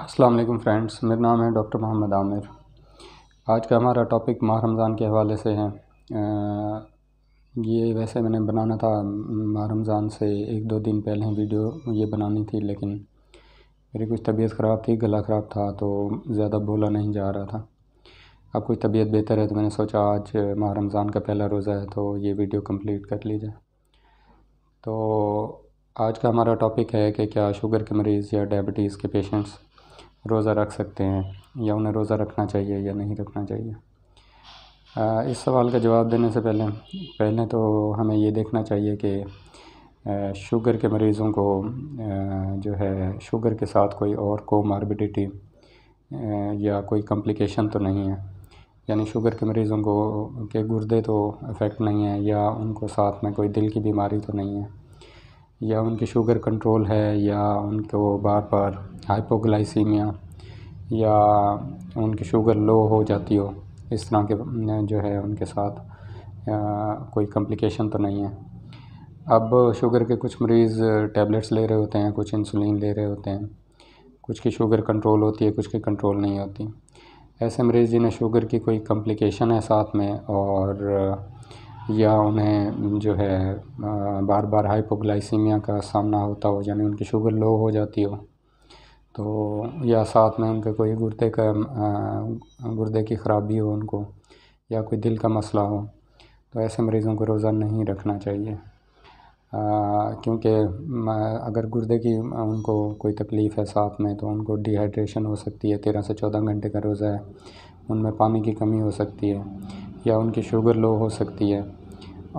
अस्सलाम वालेकुम फ्रेंड्स मेरा नाम है डॉक्टर मोहम्मद आमिर आज का हमारा टॉपिक माह रमज़ान के हवाले से है ये वैसे मैंने बनाना था माह रमज़ान से एक दो दिन पहले वीडियो ये बनानी थी लेकिन मेरी कुछ तबीयत ख़राब थी गला ख़राब था तो ज़्यादा बोला नहीं जा रहा था अब कुछ तबीयत बेहतर है तो मैंने सोचा आज माह रमज़ान का पहला रोज़ा है तो ये वीडियो कम्प्लीट कर ली जाए तो आज का हमारा टॉपिक है कि क्या शुगर के मरीज़ या डायबिटीज़ के पेशेंट्स रोज़ा रख सकते हैं या उन्हें रोज़ा रखना चाहिए या नहीं रखना चाहिए इस सवाल का जवाब देने से पहले पहले तो हमें ये देखना चाहिए कि शुगर के मरीज़ों को जो है शुगर के साथ कोई और को मारबिडिटी या कोई कम्प्लिकेशन तो नहीं है यानी शुगर के मरीज़ों को के गुर्दे तो अफेक्ट नहीं है या उनको साथ में कोई दिल की बीमारी तो नहीं है या उनकी शुगर कंट्रोल है या उनको बार बार हाइपोग्लाइसीमिया या उनकी शुगर लो हो जाती हो इस तरह के जो है उनके साथ कोई कम्प्लिकेशन तो नहीं है अब शुगर के कुछ मरीज़ टैबलेट्स ले रहे होते हैं कुछ इंसुलिन ले रहे होते हैं कुछ की शुगर कंट्रोल होती है कुछ की कंट्रोल नहीं होती ऐसे मरीज़ जिन्हें शुगर की कोई कम्प्लिकेशन है साथ में और या उन्हें जो है बार बार हाइपोग्लाइसीमिया का सामना होता हो यानी उनकी शुगर लो हो जाती हो तो या साथ में उनके कोई गुर्दे का गुर्दे की ख़राबी हो उनको या कोई दिल का मसला हो तो ऐसे मरीज़ों को रोज़ा नहीं रखना चाहिए क्योंकि अगर गुर्दे की उनको कोई तकलीफ़ है साथ में तो उनको डिहाइड्रेशन हो सकती है तेरह से चौदह घंटे का रोज़ा है उनमें पानी की कमी हो सकती है या उनकी शुगर लो हो सकती है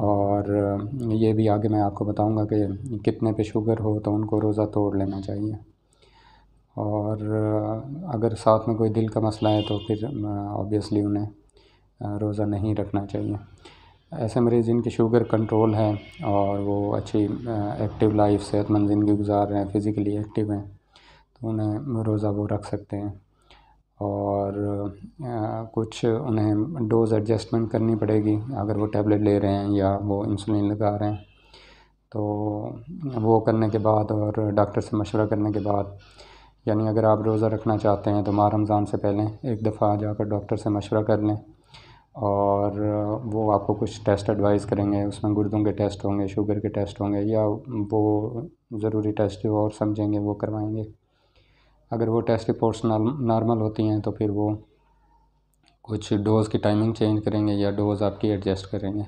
और ये भी आगे मैं आपको बताऊंगा कि कितने पे शुगर हो तो उनको रोज़ा तोड़ लेना चाहिए और अगर साथ में कोई दिल का मसला है तो फिर ऑब्वियसली उन्हें रोज़ा नहीं रखना चाहिए ऐसे मरीज़ जिनकी शुगर कंट्रोल है और वो अच्छी एक्टिव लाइफ सेहतमंद ज़िंदगी गुजार रहे हैं फ़िज़िकली एक्टिव हैं तो उन्हें रोज़ा वो रख सकते हैं और कुछ उन्हें डोज़ एडजस्टमेंट करनी पड़ेगी अगर वो टैबलेट ले रहे हैं या वो इंसुलिन लगा रहे हैं तो वो करने के बाद और डॉक्टर से मशवरा करने के बाद यानी अगर आप रोज़ा रखना चाहते हैं तो माह रमज़ान से पहले एक दफ़ा जाकर डॉक्टर से मशवरा कर लें और वो आपको कुछ टेस्ट एडवाइस करेंगे उसमें गुर्दों के टेस्ट होंगे शुगर के टेस्ट होंगे या वो ज़रूरी टेस्ट जो और समझेंगे वो करवाएंगे अगर वो टेस्ट रिपोर्ट्स नॉर्मल होती हैं तो फिर वो कुछ डोज़ की टाइमिंग चेंज करेंगे या डोज़ आपकी एडजस्ट करेंगे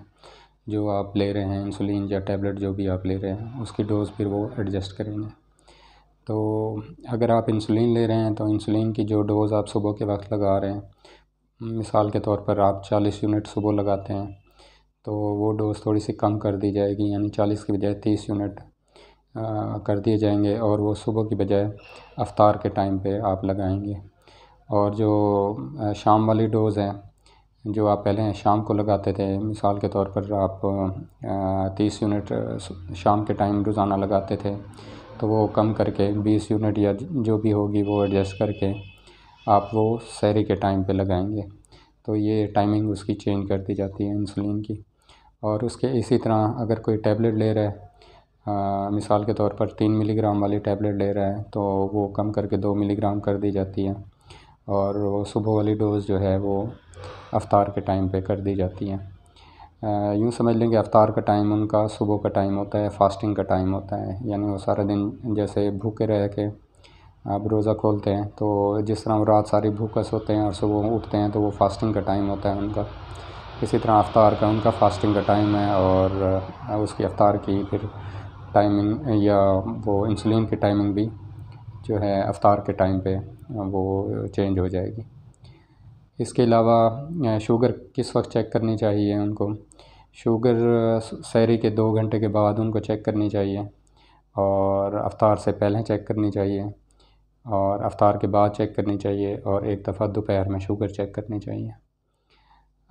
जो आप ले रहे हैं इंसुलिन या टैबलेट जो भी आप ले रहे हैं उसकी डोज़ फिर वो एडजस्ट करेंगे तो अगर आप इंसुलिन ले रहे हैं तो इंसुलिन की जो डोज़ आप सुबह के वक्त लगा रहे हैं मिसाल के तौर पर आप 40 यूनिट सुबह लगाते हैं तो वो डोज़ थोड़ी सी कम कर दी जाएगी यानी 40 की बजाय 30 यूनिट कर दिए जाएंगे और वो सुबह की बजाय अफ्तार के टाइम पे आप लगाएंगे और जो शाम वाली डोज़ है जो आप पहले शाम को लगाते थे मिसाल के तौर पर आप तीस यूनिट शाम के टाइम रोज़ाना लगाते थे तो वो कम करके बीस यूनिट या जो भी होगी वो एडजस्ट करके आप वो सहरी के टाइम पे लगाएंगे तो ये टाइमिंग उसकी चेंज कर दी जाती है इंसुलिन की और उसके इसी तरह अगर कोई टैबलेट ले रहा है आ, मिसाल के तौर पर तीन मिलीग्राम वाली टैबलेट ले रहा है तो वो कम करके दो मिलीग्राम कर दी जाती है और सुबह वाली डोज़ जो है वो अफ्तार के टाइम पे कर दी जाती है यूँ समझ लें कि अफ्तार का टाइम उनका सुबह का टाइम होता है फास्टिंग का टाइम होता है यानी वो सारा दिन जैसे भूखे रह के आप रोज़ा खोलते हैं तो जिस तरह वो रात सारी भूखा सोते हैं और सुबह उठते हैं तो वो फास्टिंग का टाइम होता है उनका इसी तरह अफ्तार का उनका फास्टिंग का टाइम है और उसकी अफ्तार की फिर टाइमिंग या वो इंसुलिन की टाइमिंग भी जो है अफ्तार के टाइम पे वो चेंज हो जाएगी इसके अलावा शुगर किस वक्त चेक करनी चाहिए उनको शुगर सैरी के दो घंटे के बाद उनको चेक करनी चाहिए और अफ्तार से पहले चेक करनी चाहिए और अफ्तार के बाद चेक करनी चाहिए और एक दफ़ा दोपहर में शुगर चेक करनी चाहिए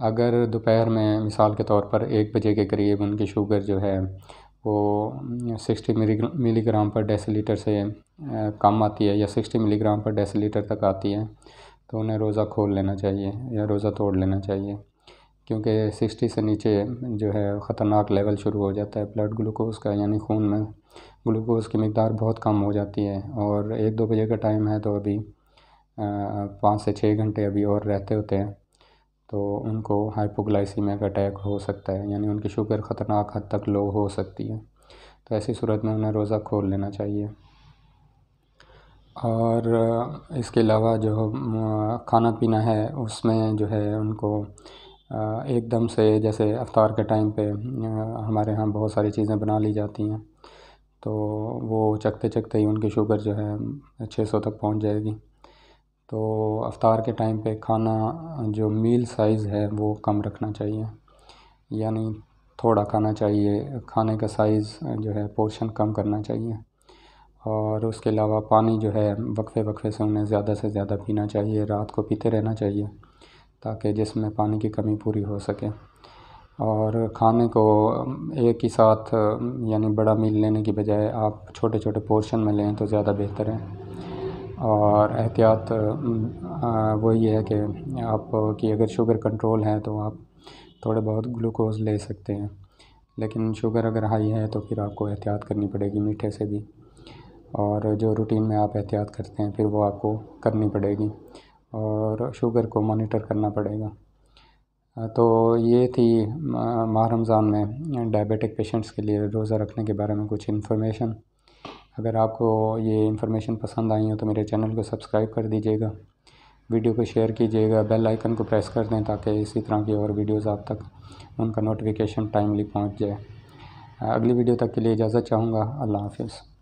अगर दोपहर में मिसाल के तौर पर एक बजे के करीब उनकी शुगर जो है वो सिक्सटी मिलीग्राम पर डेसीलीटर से कम आती है या सिक्सटी मिलीग्राम पर डेसीलीटर तक आती है तो उन्हें रोज़ा खोल लेना चाहिए या रोज़ा तोड़ लेना चाहिए क्योंकि सिक्सटी से नीचे जो है ख़तरनाक लेवल शुरू हो जाता है ब्लड ग्लूकोज़ का यानी खून में ग्लूकोज़ की मकदार बहुत कम हो जाती है और एक दो बजे का टाइम है तो अभी पाँच से छः घंटे अभी और रहते होते हैं तो उनको हाइपोग्लाइसीमिक अटैक हो सकता है यानी उनकी शुगर ख़तरनाक हद तक लो हो सकती है तो ऐसी सूरत में उन्हें रोज़ा खोल लेना चाहिए और इसके अलावा जो खाना पीना है उसमें जो है उनको एकदम से जैसे अफ्तार के टाइम पे हमारे यहाँ बहुत सारी चीज़ें बना ली जाती हैं तो वो चखते चखते ही उनकी शुगर जो है छः सौ तक पहुँच जाएगी तो अफ्तार के टाइम पे खाना जो मील साइज़ है वो कम रखना चाहिए यानी थोड़ा खाना चाहिए खाने का साइज़ जो है पोर्शन कम करना चाहिए और उसके अलावा पानी जो है वक्फ़े वक्फ़े से उन्हें ज़्यादा से ज़्यादा पीना चाहिए रात को पीते रहना चाहिए ताकि जिसमें पानी की कमी पूरी हो सके और खाने को एक ही साथ यानी बड़ा मील लेने की बजाय आप छोटे छोटे पोर्शन में लें तो ज़्यादा बेहतर है और एहतियात वो ये है कि आपकी अगर शुगर कंट्रोल है तो आप थोड़े बहुत ग्लूकोज़ ले सकते हैं लेकिन शुगर अगर हाई है तो फिर आपको एहतियात करनी पड़ेगी मीठे से भी और जो रूटीन में आप एहतियात करते हैं फिर वो आपको करनी पड़ेगी और शुगर को मॉनिटर करना पड़ेगा तो ये थी माह रमज़ान में डायबिटिक पेशेंट्स के लिए रोज़ा रखने के बारे में कुछ इन्फॉर्मेशन अगर आपको ये इन्फॉर्मेशन पसंद आई हो तो मेरे चैनल को सब्सक्राइब कर दीजिएगा वीडियो को शेयर कीजिएगा बेल आइकन को प्रेस कर दें ताकि इसी तरह की और वीडियोस आप तक उनका नोटिफिकेशन टाइमली पहुंच जाए अगली वीडियो तक के लिए इजाज़त चाहूँगा अल्लाह हाफिज़